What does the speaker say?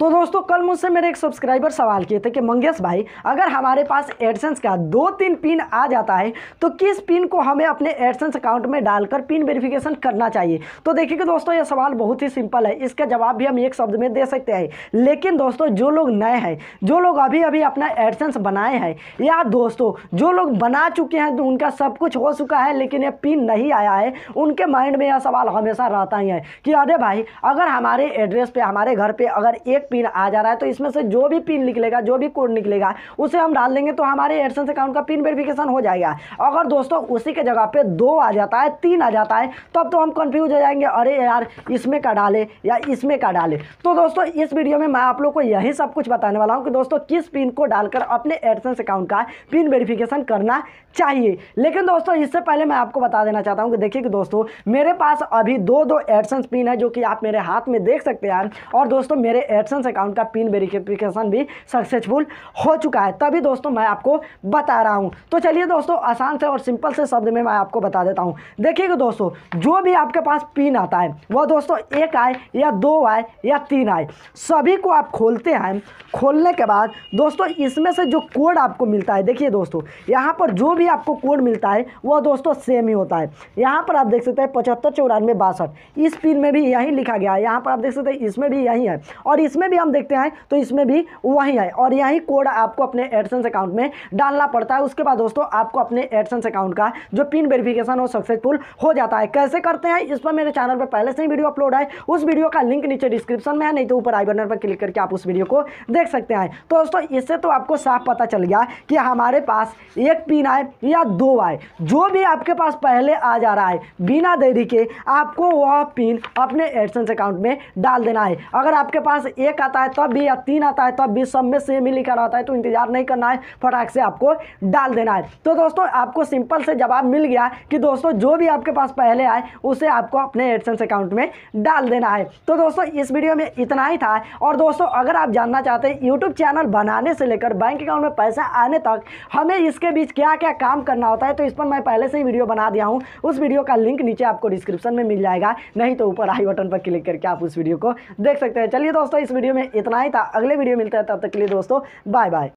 तो दोस्तों कल मुझसे मेरे एक सब्सक्राइबर सवाल किए थे कि मंगेश भाई अगर हमारे पास एडसेंस का दो तीन पिन आ जाता है तो किस पिन को हमें अपने एडसेंस अकाउंट में डालकर पिन वेरिफिकेशन करना चाहिए तो देखिए कि दोस्तों यह सवाल बहुत ही सिंपल है इसका जवाब भी हम एक शब्द में दे सकते हैं लेकिन दोस्तों जो लोग नए हैं जो लोग अभी अभी अपना एडसेंस बनाए हैं या दोस्तों जो लोग बना चुके हैं तो उनका सब कुछ हो चुका है लेकिन यह पिन नहीं आया है उनके माइंड में यह सवाल हमेशा रहता ही है कि अरे भाई अगर हमारे एड्रेस पर हमारे घर पर अगर एक पिन आ जा रहा है तो इसमें से जो भी पिन निकलेगा जो भी कोड निकलेगा उसे हम डाल देंगे तो हमारे एडसेंस अकाउंट का पिन वेरिफिकेशन हो जाएगा अगर दोस्तों उसी के जगह पर दो आ जाता है तीन आ जाता है तब तो, तो हम कन्फ्यूज हो जाएंगे अरे यार इसमें का डाले या इसमें का डाले तो दोस्तों इस वीडियो में मैं आप लोग को यही सब कुछ बताने वाला हूँ कि दोस्तों किस पिन को डालकर अपने एडसेंस अकाउंट का पिन वेरिफिकेशन करना चाहिए लेकिन दोस्तों इससे पहले मैं आपको बता देना चाहता हूँ कि देखिए कि दोस्तों मेरे पास अभी दो दो एडसेंस पिन है जो कि आप मेरे हाथ में देख सकते हैं और दोस्तों मेरे एडसेंस ट्रांजेक्शन अकाउंट का पिन वेरिफिकेशन भी सक्सेसफुल हो चुका है तभी दोस्तों मैं आपको बता रहा हूँ तो चलिए दोस्तों आसान से और सिंपल से शब्द में मैं आपको बता देता हूँ देखिएगा दोस्तों जो भी आपके पास पिन आता है वह दोस्तों एक आए या दो आए या तीन आए सभी को आप खोलते हैं खोलने के बाद दोस्तों इसमें से जो कोड आपको मिलता है देखिए दोस्तों यहाँ पर जो भी आपको कोड मिलता है वह दोस्तों सेम ही होता है यहाँ पर आप देख सकते हैं पचहत्तर चौरानवे बासठ इस पिन में भी यही लिखा गया है यहाँ पर आप देख सकते हैं इसमें भी यही है और इसमें इसमें भी हम देखते हैं तो इसमें भी वही है और यही कोड आपको अपने एडसेंस अकाउंट में डालना पड़ता है उसके बाद दोस्तों आपको अपने एडसेंस अकाउंट का जो पिन वेरिफिकेशन हो सक्सेसफुल हो जाता है कैसे करते हैं इस पर मेरे चैनल पर पहले से ही वीडियो अपलोड है उस वीडियो का लिंक नीचे डिस्क्रिप्शन में है नहीं तो ऊपर आई बटन पर क्लिक करके आप उस वीडियो को देख सकते हैं तो दोस्तों इससे तो आपको साफ पता चल गया कि हमारे पास एक पिन आए या दो आए जो भी आपके पास पहले आ जा रहा है बिना देरी के आपको वह पिन अपने एडसेंस अकाउंट में डाल देना है अगर आपके पास एक एक आता है तब तो भी या तीन आता है तब तो भी सब में सेम ही लिखा रहता है तो इंतजार नहीं करना है फटाक से आपको डाल देना है तो दोस्तों आपको सिंपल से जवाब मिल गया कि दोस्तों जो भी आपके पास पहले आए उसे आपको अपने एडसेंस अकाउंट में डाल देना है तो दोस्तों इस वीडियो में इतना ही था और दोस्तों अगर आप जानना चाहते हैं यूट्यूब चैनल बनाने से लेकर बैंक अकाउंट में पैसा आने तक हमें इसके बीच क्या क्या काम करना होता है तो इस पर मैं पहले से ही वीडियो बना दिया हूँ उस वीडियो का लिंक नीचे आपको डिस्क्रिप्शन में मिल जाएगा नहीं तो ऊपर आई बटन पर क्लिक करके आप उस वीडियो को देख सकते हैं चलिए दोस्तों इस वीडियो वीडियो में इतना ही था अगले वीडियो मिलता है तब तक के लिए दोस्तों बाय बाय